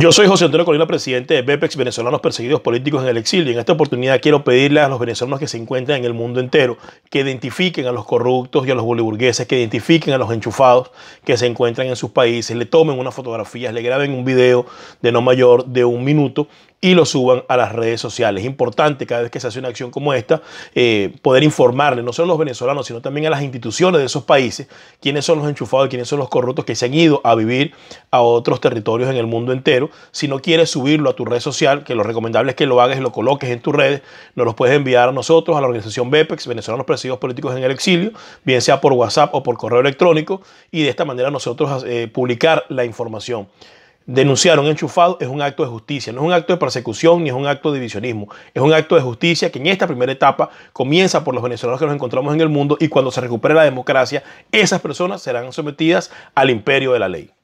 Yo soy José Antonio Colina, presidente de BEPEX, venezolanos perseguidos políticos en el exilio. en esta oportunidad quiero pedirle a los venezolanos que se encuentran en el mundo entero que identifiquen a los corruptos y a los boliburgueses, que identifiquen a los enchufados que se encuentran en sus países, le tomen unas fotografías, le graben un video de no mayor de un minuto y lo suban a las redes sociales. Es importante cada vez que se hace una acción como esta eh, poder informarle no solo a los venezolanos, sino también a las instituciones de esos países, quiénes son los enchufados y quiénes son los corruptos que se han ido a vivir a otros territorios en el mundo entero si no quieres subirlo a tu red social, que lo recomendable es que lo hagas y lo coloques en tus redes, nos los puedes enviar a nosotros, a la organización BEPEX, Venezolanos Presididos Políticos en el Exilio, bien sea por WhatsApp o por correo electrónico, y de esta manera nosotros eh, publicar la información denunciar un enchufado es un acto de justicia, no es un acto de persecución ni es un acto de divisionismo, es un acto de justicia que en esta primera etapa comienza por los venezolanos que nos encontramos en el mundo y cuando se recupere la democracia, esas personas serán sometidas al imperio de la ley.